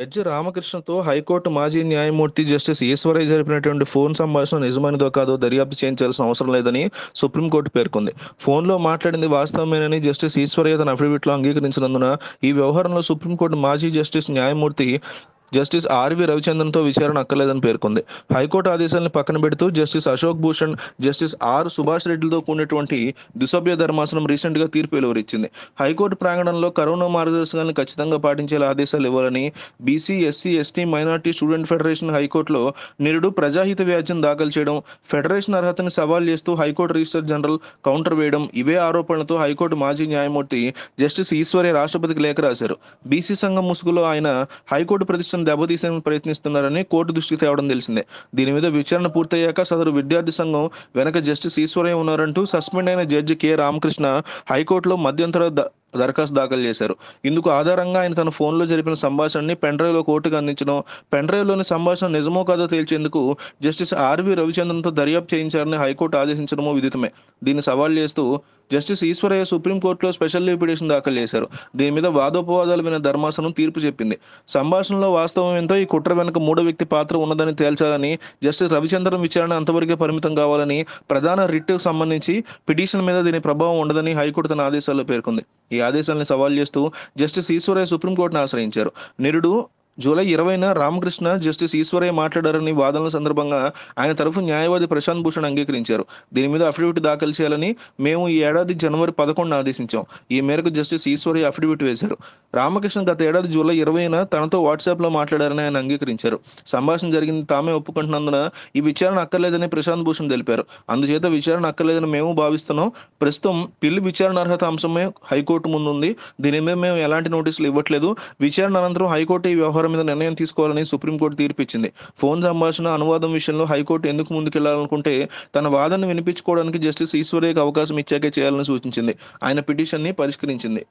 H రామకృష్ణతో high court మాజీ న్యాయమూర్తి justice Eshwaraiah జరిపినటువంటి phone సంభాషణ నిజమైనదో కాదో దర్యాప్తు చేయించాల్సిన అవసరం లేదని సుప్రీంకోర్టు పేర్కొంది ఫోన్లో మాట్లాడింది వాస్తవమేనని జస్టిస్ ఈశ్వరయ్య తన అఫిడవిట్లో అంగీకరించినందున ఈ వ్యవహారంలో సుప్రీంకోర్టు మాజీ జస్టిస్ న్యాయమూర్తి జస్టిస్ ఆర్వి రవిచంద్రన్తో విచారణ అక్కర్లేదని పేర్కొంది హైకోర్టు ఆదేశాలను పక్కన పెడుతూ justice Ashok Bhushan justice R Subhash రెడ్డితో కూడినటువంటి దుసభ్య ధర్మాసనం రీసెంట్గా తీర్పు వెలువరించింది హైకోర్టు ప్రాంగణంలో కరోనా మార్గదర్శకాలను ఖచ్చితంగా పాటించేలా ఆదేశాలు ఇవ్వాలని BC SC ST minority student federation హైకోర్టులో నిరుడు ప్రజాహిత వ్యాజ్యం దాఖలు చేయడం ఫెడరేషన్ అర్హతను సవాల్ చేస్తూ హైకోర్టు రిజిస్టర్ జనరల్ కౌంటర్ వేయడం ఇవే ఆరోపణలతో హైకోర్టు మాజీ న్యాయమూర్తి జస్టిస్ ఈశ్వర్య రాష్ట్రపతికి లేఖ రాశారు బీసీ సంఘం ముసుగులో ఆయన హైకోర్టు ప్రతిష్ట విశ్వాసం దెబ్బతీసేందుకు ప్రయత్నిస్తున్నారని కోర్టు దృష్టికి తేవడం తెలిసిందే దీని మీద విచారణ పూర్తయ్యాక సదరు విద్యార్థి సంఘం వెనక జస్టిస్ ఈశ్వరయ్య ఉన్నారంటూ సస్పెండ్ అయిన జడ్జి కె రామకృష్ణ హైకోర్టులో మధ్యంతర దరఖాస్తు దాఖలు చేశారు ఇందుకు ఆధారంగా ఆయన తన ఫోన్లో జరిపిన సంభాషణని పెన్డ్రైవ్లో కోర్టుకు అందించడం పెన్డ్రైవ్లోని సంభాషణ నిజమో కాదో తేల్చేందుకు జస్టిస్ ఆర్వి రవిచంద్రన్తో దర్యాప్తు చేయించారని హైకోర్టు ఆదేశించడమో విదితమే దీన్ని సవాల్ చేస్తూ జస్టిస్ ఈశ్వరయ్య సుప్రీంకోర్టులో స్పెషల్ లీవ్ పిటిషన్ దాఖలు చేశారు దీని మీద వాదోపవాదాలు విన ధర్మాసనం తీర్పు చెప్పింది సంభాషణలో వాస్తవం ఏంటో ఈ కుట్ర వెనుక మూడో వ్యక్తి పాత్ర ఉన్నదని తేల్చాలని జస్టిస్ రవిచంద్రన్ విచారణ అంతవరకే పరిమితం కావాలని ప్రధాన రిట్కు సంబంధించి పిటిషన్ మీద దీని ప్రభావం ఉండదని హైకోర్టు తన ఆదేశాల్లో పేర్కొంది ఈ ఆదేశాలను సవాల్ చేస్తూ జస్టిస్ ఈశ్వరయ్య సుప్రీంకోర్టును ఆశ్రయించారు నిరుడు జూలై ఇరవైన రామకృష్ణ జస్టిస్ ఈశ్వరయ్య మాట్లాడారని వాదనల సందర్భంగా ఆయన తరఫు న్యాయవాది ప్రశాంత్ భూషణ్ అంగీకరించారు దీని మీద అఫిడవిట్ దాఖలు చేయాలని మేము ఈ ఏడాది జనవరి పదకొండు ఆదేశించాం ఈ మేరకు జస్టిస్ ఈశ్వరయ్య అఫిడవిట్ వేశారు రామకృష్ణ గత ఏడాది జూలై ఇరవైన తనతో వాట్సాప్లో మాట్లాడారని ఆయన అంగీకరించారు సంభాషణ జరిగింది తామే ఒప్పుకుంటున్నందున ఈ విచారణ అక్కర్లేదని ప్రశాంత్ భూషణ్ తెలిపారు అందుచేత విచారణ అక్కర్లేదని మేము భావిస్తున్నాం ప్రస్తుతం పిల్లి అర్హత అంశమే హైకోర్టు ముందుంది దీని మీద మేము ఎలాంటి నోటీసులు ఇవ్వట్లేదు విచారణ అనంతరం హైకోర్టు ఈ వ్యవహారం వ్యవహారం మీద నిర్ణయం తీసుకోవాలని సుప్రీంకోర్టు తీర్పిచ్చింది ఫోన్ సంభాషణ అనువాదం విషయంలో హైకోర్టు ఎందుకు ముందుకెళ్లాలనుకుంటే తన వాదనను వినిపించుకోవడానికి జస్టిస్ ఈశ్వరేకి అవకాశం ఇచ్చాకే చేయాలని సూచించింది ఆయన పిటిషన్ని పరిష్కరించింది